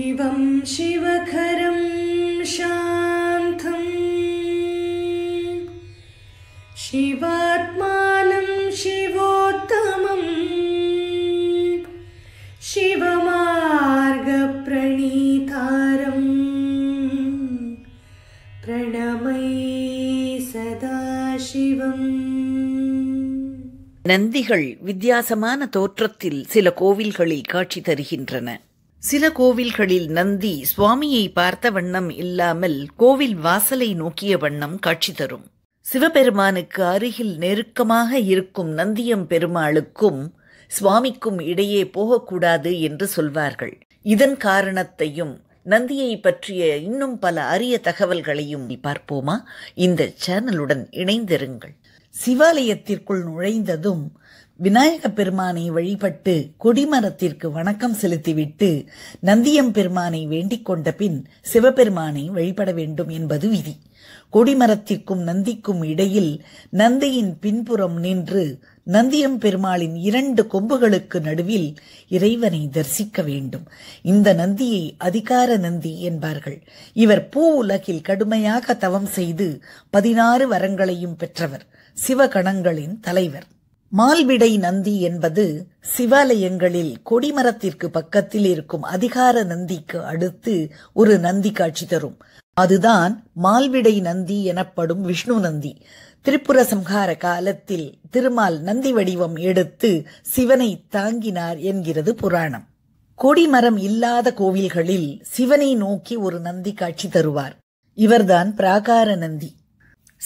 இவம் சிவகரம் சாந்தம் சிவாத்மானம் சிவோத்தமம் சிவமார்க்கணீதாரம் பிரணமை சதாசிவம் நந்திகள் வித்தியாசமான தோற்றத்தில் சில கோவில்களில் காட்சி தருகின்றன சில கோவில்களில் நந்தி சுவாமியை பார்த்த வண்ணம் இல்லாமல் கோவில் வாசலை நோக்கிய வண்ணம் காட்சி தரும் சிவபெருமானுக்கு அருகில் நெருக்கமாக இருக்கும் நந்தியம் பெருமாளுக்கும் சுவாமிக்கும் இடையே போகக்கூடாது என்று சொல்வார்கள் இதன் காரணத்தையும் நந்தியை பற்றிய இன்னும் பல அரிய தகவல்களையும் பார்ப்போமா இந்த சேனலுடன் இணைந்திருங்கள் சிவாலயத்திற்குள் நுழைந்ததும் விநாயக பெருமானை வழிபட்டு கொடிமரத்திற்கு வணக்கம் செலுத்திவிட்டு நந்தியம் பெருமானை வேண்டிக் கொண்ட பின் சிவபெருமானை வழிபட வேண்டும் என்பது விதி கொடிமரத்திற்கும் நந்திக்கும் இடையில் நந்தியின் பின்புறம் நின்று நந்தியம் பெருமாளின் இரண்டு கொம்புகளுக்கு நடுவில் இறைவனை தரிசிக்க வேண்டும் இந்த நந்தியை அதிகார நந்தி என்பார்கள் இவர் பூ உலகில் கடுமையாக தவம் செய்து பதினாறு வரங்களையும் பெற்றவர் சிவகணங்களின் தலைவர் மால்விடை நந்தி என்பது சிவாலயங்களில் கொடிமரத்திற்கு பக்கத்தில் இருக்கும் அதிகார நந்திக்கு அடுத்து ஒரு நந்தி காட்சி தரும் அதுதான் மால்விடை நந்தி எனப்படும் விஷ்ணு நந்தி திரிபுர சம்ஹார காலத்தில் திருமால் நந்தி வடிவம் எடுத்து சிவனை தாங்கினார் என்கிறது புராணம் கொடிமரம் இல்லாத கோவில்களில் சிவனை நோக்கி ஒரு நந்தி காட்சி தருவார் இவர்தான் பிராகார நந்தி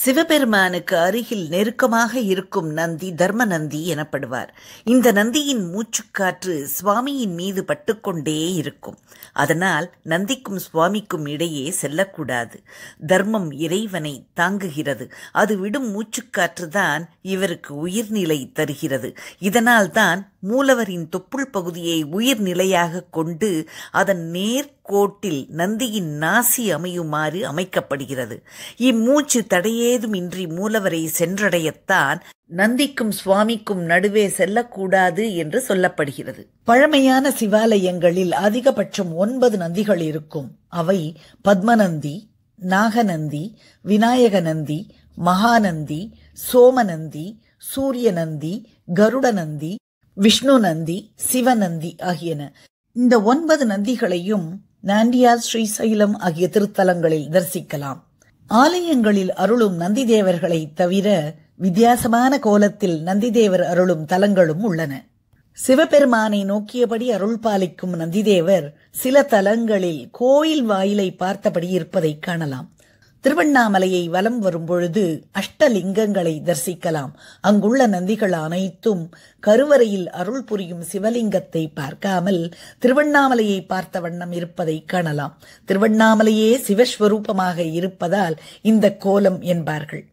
சிவபெருமானுக்கு அருகில் நெருக்கமாக இருக்கும் நந்தி தர்ம நந்தி எனப்படுவார் இந்த நந்தியின் மூச்சுக்காற்று சுவாமியின் மீது பட்டுக்கொண்டே இருக்கும் அதனால் நந்திக்கும் சுவாமிக்கும் இடையே செல்லக்கூடாது தர்மம் இறைவனை தாங்குகிறது அது விடும் மூச்சுக்காற்று தான் இவருக்கு உயிர்நிலை தருகிறது இதனால் தான் மூலவரின் தொப்புள் பகுதியை உயிர்நிலையாக கொண்டு அதன் நேர் கோட்டில் நந்தியின் நாசி அமையுமாறு அமைக்கப்படுகிறது இம்மூச்சு தடையேதுமின்றி மூலவரை சென்றடையத்தான் நந்திக்கும் சுவாமிக்கும் நடுவே செல்லக்கூடாது என்று சொல்லப்படுகிறது பழமையான சிவாலயங்களில் அதிகபட்சம் ஒன்பது நந்திகள் இருக்கும் அவை பத்மநந்தி நாகநந்தி விநாயகநந்தி மகாநந்தி சோமநந்தி சூரியநந்தி கருடநந்தி விஷ்ணு நந்தி சிவநந்தி ஆகியன இந்த ஒன்பது நந்திகளையும் நாண்டியார் ஸ்ரீசைலம் ஆகிய திருத்தலங்களில் தரிசிக்கலாம் ஆலயங்களில் அருளும் தேவர்களை தவிர வித்தியாசமான கோலத்தில் நந்திதேவர் அருளும் தலங்களும் உள்ளன சிவபெருமானை நோக்கியபடி அருள் பாலிக்கும் நந்திதேவர் சில தலங்களில் கோயில் வாயிலை பார்த்தபடி இருப்பதை காணலாம் திருவண்ணாமலையை வலம் வரும்பொழுது அஷ்டலிங்கங்களை தரிசிக்கலாம் அங்குள்ள நந்திகள் அனைத்தும் கருவறையில் அருள் புரியும் சிவலிங்கத்தை பார்க்காமல் திருவண்ணாமலையை பார்த்த வண்ணம் இருப்பதை காணலாம் திருவண்ணாமலையே சிவஸ்வரூபமாக இருப்பதால் இந்த கோலம் என்பார்கள்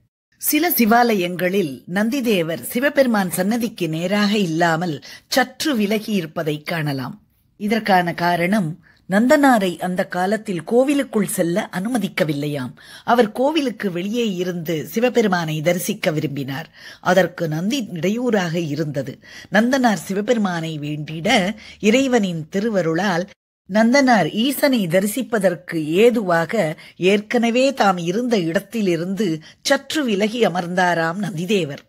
சில சிவாலயங்களில் நந்திதேவர் சிவபெருமான் சன்னதிக்கு நேராக இல்லாமல் சற்று விலகி இருப்பதை காணலாம் இதற்கான காரணம் நந்தனாரை அந்த காலத்தில் கோவிலுக்குள் செல்ல அனுமதிக்கவில்லையாம் அவர் கோவிலுக்கு வெளியே இருந்து சிவபெருமானை தரிசிக்க விரும்பினார் அதற்கு நந்தி இடையூறாக இருந்தது நந்தனார் சிவபெருமானை வேண்டிட இறைவனின் திருவருளால் நந்தனார் ஈசனை தரிசிப்பதற்கு ஏதுவாக ஏற்கனவே தாம் இருந்த இடத்திலிருந்து சற்று விலகி அமர்ந்தாராம் நந்திதேவர்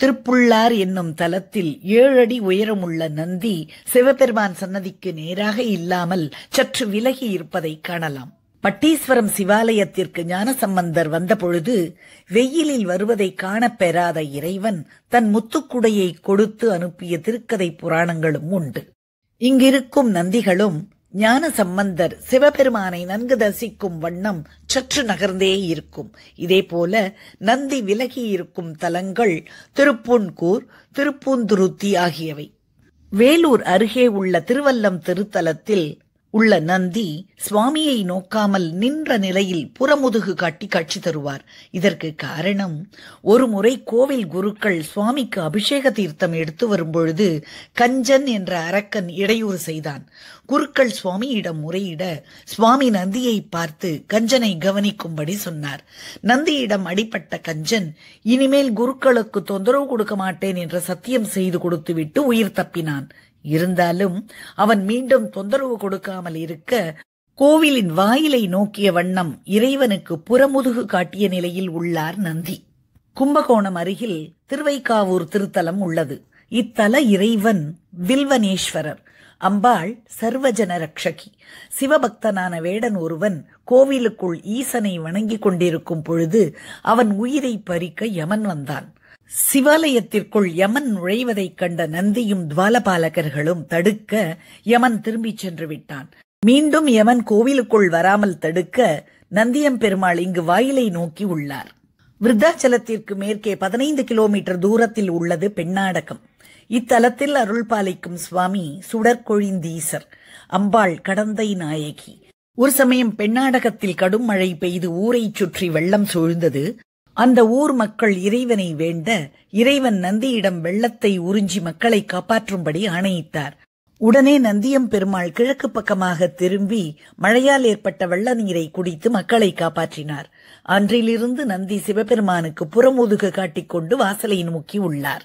திருப்புள்ளார் என்னும் தலத்தில் ஏழடி உயரமுள்ள நந்தி சிவபெருமான் சன்னதிக்கு நேராக இல்லாமல் சற்று விலகி இருப்பதை காணலாம் பட்டீஸ்வரம் சிவாலயத்திற்கு ஞானசம்பந்தர் வந்தபொழுது வெயிலில் வருவதை காணப்பெறாத இறைவன் தன் முத்துக்குடையை கொடுத்து அனுப்பிய திருக்கதை புராணங்களும் உண்டு இங்கிருக்கும் நந்திகளும் ஞான சம்பந்தர் சிவபெருமானை நன்கு தசிக்கும் வண்ணம் சற்று நகர்ந்தே இருக்கும் இதே போல நந்தி விலகி இருக்கும் தலங்கள் திருப்பூன்கூர் திருப்பூந்துருத்தி ஆகியவை வேலூர் அருகே உள்ள திருவல்லம் திருத்தலத்தில் உள்ள நந்தி சுவாமியை நோக்காமல் நின்ற நிலையில் புறமுதுகு காட்டி காட்சி தருவார் இதற்கு காரணம் ஒரு முறை கோவில் குருக்கள் சுவாமிக்கு அபிஷேக தீர்த்தம் எடுத்து வரும்பொழுது கஞ்சன் என்ற அரக்கன் இடையூறு செய்தான் குருக்கள் சுவாமியிடம் முறையிட சுவாமி நந்தியை பார்த்து கஞ்சனை கவனிக்கும்படி சொன்னார் நந்தியிடம் அடிப்பட்ட கஞ்சன் இனிமேல் குருக்களுக்கு தொந்தரவு கொடுக்க மாட்டேன் என்ற சத்தியம் செய்து கொடுத்துவிட்டு உயிர் தப்பினான் இருந்தாலும் அவன் மீண்டும் தொந்தரவு கொடுக்காமல் இருக்க கோவிலின் வாயிலை நோக்கிய வண்ணம் இறைவனுக்கு புறமுதுகு காட்டிய நிலையில் உள்ளார் நந்தி கும்பகோணம் அருகில் திருவைக்காவூர் திருத்தலம் உள்ளது இத்தல இறைவன் வில்வனேஸ்வரர் அம்பாள் சர்வஜன ரக்ஷகி சிவபக்தனான வேடன் ஒருவன் கோவிலுக்குள் ஈசனை வணங்கிக் கொண்டிருக்கும் பொழுது அவன் உயிரை பறிக்க யமன் வந்தான் சிவாலயத்திற்குள் யமன் நுழைவதைக் கண்ட நந்தியும் துவாலபாலகர்களும் தடுக்க யமன் திரும்பிச் சென்று விட்டான் மீண்டும் யமன் கோவிலுக்குள் வராமல் தடுக்க நந்தியம் பெருமாள் இங்கு வாயிலை நோக்கி உள்ளார் விருத்தாச்சலத்திற்கு மேற்கே பதினைந்து கிலோமீட்டர் தூரத்தில் உள்ளது பெண்ணாடகம் இத்தலத்தில் அருள் பாலிக்கும் சுவாமி சுடற்கொழிந்தீசர் அம்பாள் கடந்தை நாயகி ஒரு சமயம் பெண்ணாடகத்தில் கடும் மழை பெய்து ஊரை சுற்றி வெள்ளம் சூழ்ந்தது அந்த ஊர் மக்கள் இறைவனை வேண்ட இறைவன் நந்தியிடம் வெள்ளத்தை உறிஞ்சி மக்களை காப்பாற்றும்படி ஆணையிட்டார் உடனே நந்தியம் பெருமாள் கிழக்கு பக்கமாக திரும்பி மழையால் ஏற்பட்ட வெள்ள நீரை குடித்து மக்களை காப்பாற்றினார் அன்றிலிருந்து நந்தி சிவபெருமானுக்கு புறமுதுகு காட்டிக்கொண்டு வாசலை நோக்கி உள்ளார்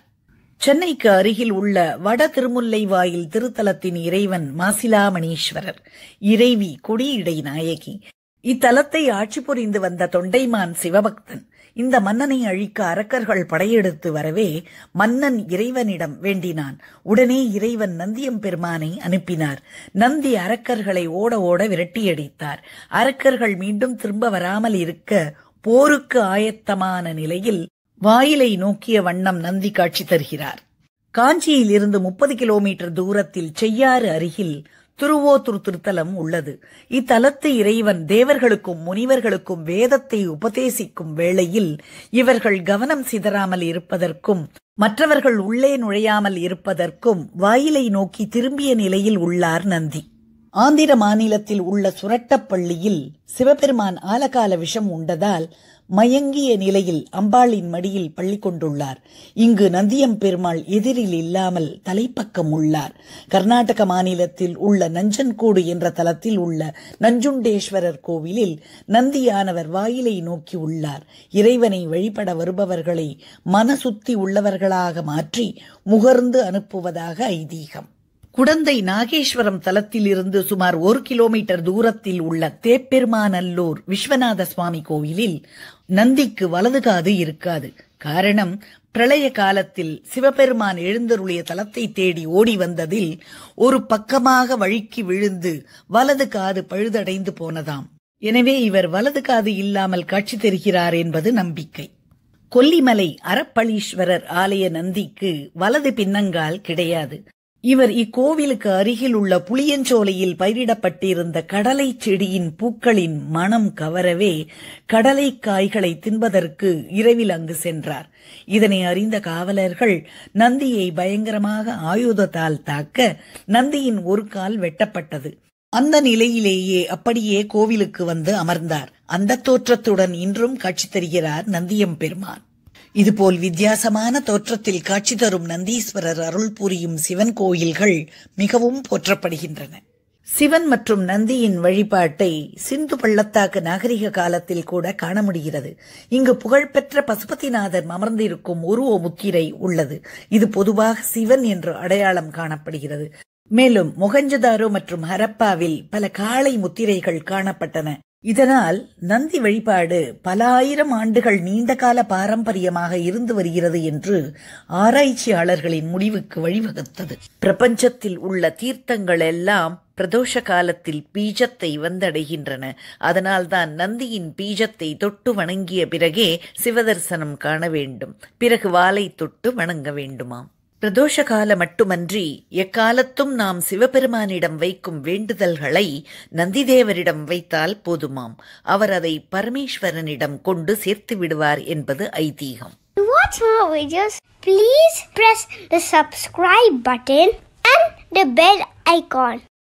சென்னைக்கு அருகில் உள்ள வட திருமுல்லை வாயில் திருத்தலத்தின் இறைவன் மாசிலாமணீஸ்வரர் இறைவி குடியிடை நாயகி இத்தலத்தை ஆட்சி புரிந்து வந்த தொண்டைமான் சிவபக்தன் இந்த மன்னனை அழிக்க அரக்கர்கள் படையெடுத்து வரவே மன்னன் இறைவனிடம் வேண்டினான் உடனே இறைவன் நந்தியம் பெருமானை அனுப்பினார் நந்தி அரக்கர்களை ஓட ஓட விரட்டியடித்தார் அரக்கர்கள் மீண்டும் திரும்ப வராமல் இருக்க போருக்கு ஆயத்தமான நிலையில் வாயிலை நோக்கிய வண்ணம் நந்தி காட்சி தருகிறார் காஞ்சியில் இருந்து முப்பது கிலோமீட்டர் தூரத்தில் செய்யாறு அருகில் திருவோத்துரு திருத்தலம் உள்ளது இத்தலத்து இறைவன் தேவர்களுக்கும் முனிவர்களுக்கும் வேதத்தை உபதேசிக்கும் வேளையில் இவர்கள் கவனம் சிதறாமல் இருப்பதற்கும் மற்றவர்கள் உள்ளே நுழையாமல் இருப்பதற்கும் வாயிலை நோக்கி திரும்பிய நிலையில் உள்ளார் நந்தி ஆந்திர மாநிலத்தில் உள்ள சுரட்டப்பள்ளியில் சிவபெருமான் ஆலகால விஷம் உண்டதால் மயங்கிய நிலையில் அம்பாளின் மடியில் பள்ளி கொண்டுள்ளார் இங்கு நந்தியம் பெருமாள் எதிரில் இல்லாமல் தலைப்பக்கம் உள்ளார் கர்நாடக மாநிலத்தில் உள்ள நஞ்சன்கூடு என்ற தலத்தில் உள்ள நஞ்சுண்டேஸ்வரர் கோவிலில் நந்தியானவர் வாயிலை நோக்கி உள்ளார் இறைவனை வழிபட வருபவர்களை மனசுத்தி உள்ளவர்களாக மாற்றி முகர்ந்து அனுப்புவதாக ஐதீகம் குடந்தை நாகேஸ்வரம் தலத்திலிருந்து சுமார் ஒரு கிலோமீட்டர் தூரத்தில் உள்ள தேப்பெருமாநல்லூர் விஸ்வநாத சுவாமி கோவிலில் நந்திக்கு வலது காது இருக்காது காரணம் பிரளய காலத்தில் சிவபெருமான் எழுந்தருளிய தலத்தை தேடி ஓடி வந்ததில் ஒரு பக்கமாக வழுக்கி விழுந்து வலது காது பழுதடைந்து போனதாம் எனவே இவர் வலது காது இல்லாமல் காட்சி தெரிகிறார் என்பது நம்பிக்கை கொல்லிமலை அறப்பளீஸ்வரர் ஆலய நந்திக்கு வலது பின்னங்கால் கிடையாது இவர் இக்கோவிலுக்கு அருகில் உள்ள புளியஞ்சோலையில் பயிரிடப்பட்டிருந்த கடலை செடியின் பூக்களின் மனம் கவரவே கடலை காய்களை தின்பதற்கு இரவில் அங்கு சென்றார் இதனை அறிந்த காவலர்கள் நந்தியை பயங்கரமாக ஆயுதத்தால் தாக்க நந்தியின் ஒரு கால் வெட்டப்பட்டது அந்த நிலையிலேயே அப்படியே கோவிலுக்கு வந்து அமர்ந்தார் அந்த தோற்றத்துடன் இன்றும் காட்சி தருகிறார் நந்தியம் பெருமான் இதுபோல் வித்தியாசமான தோற்றத்தில் காட்சி தரும் நந்தீஸ்வரர் அருள் புரியும் சிவன் கோயில்கள் மிகவும் போற்றப்படுகின்றன சிவன் மற்றும் நந்தியின் வழிபாட்டை சிந்து பள்ளத்தாக்கு நாகரிக காலத்தில் கூட காண முடிகிறது இங்கு புகழ்பெற்ற பசுபதிநாதர் அமர்ந்திருக்கும் உருவ முத்திரை உள்ளது இது பொதுவாக சிவன் என்று அடையாளம் காணப்படுகிறது மேலும் மொகஞ்சதாரோ மற்றும் ஹரப்பாவில் பல காளை முத்திரைகள் காணப்பட்டன இதனால் நந்தி வழிபாடு பல ஆயிரம் ஆண்டுகள் நீண்டகால பாரம்பரியமாக இருந்து வருகிறது என்று ஆராய்ச்சியாளர்களின் முடிவுக்கு வழிவகுத்தது பிரபஞ்சத்தில் உள்ள தீர்த்தங்கள் எல்லாம் பிரதோஷ காலத்தில் பீஜத்தை வந்தடைகின்றன அதனால்தான் நந்தியின் பீஜத்தை தொட்டு வணங்கிய பிறகே சிவதர்சனம் காண வேண்டும் பிறகு வாலை தொட்டு வணங்க வேண்டுமாம் பிரதோஷ காலம் மட்டுமன்றி எக்காலத்தும் நாம் சிவபெருமானிடம் வைக்கும் வேண்டுதல்களை நந்திதேவரிடம் வைத்தால் போதுமாம் அவர் அதை பரமேஸ்வரனிடம் கொண்டு சேர்த்து விடுவார் என்பது ஐதீகம் Watch more videos, please press the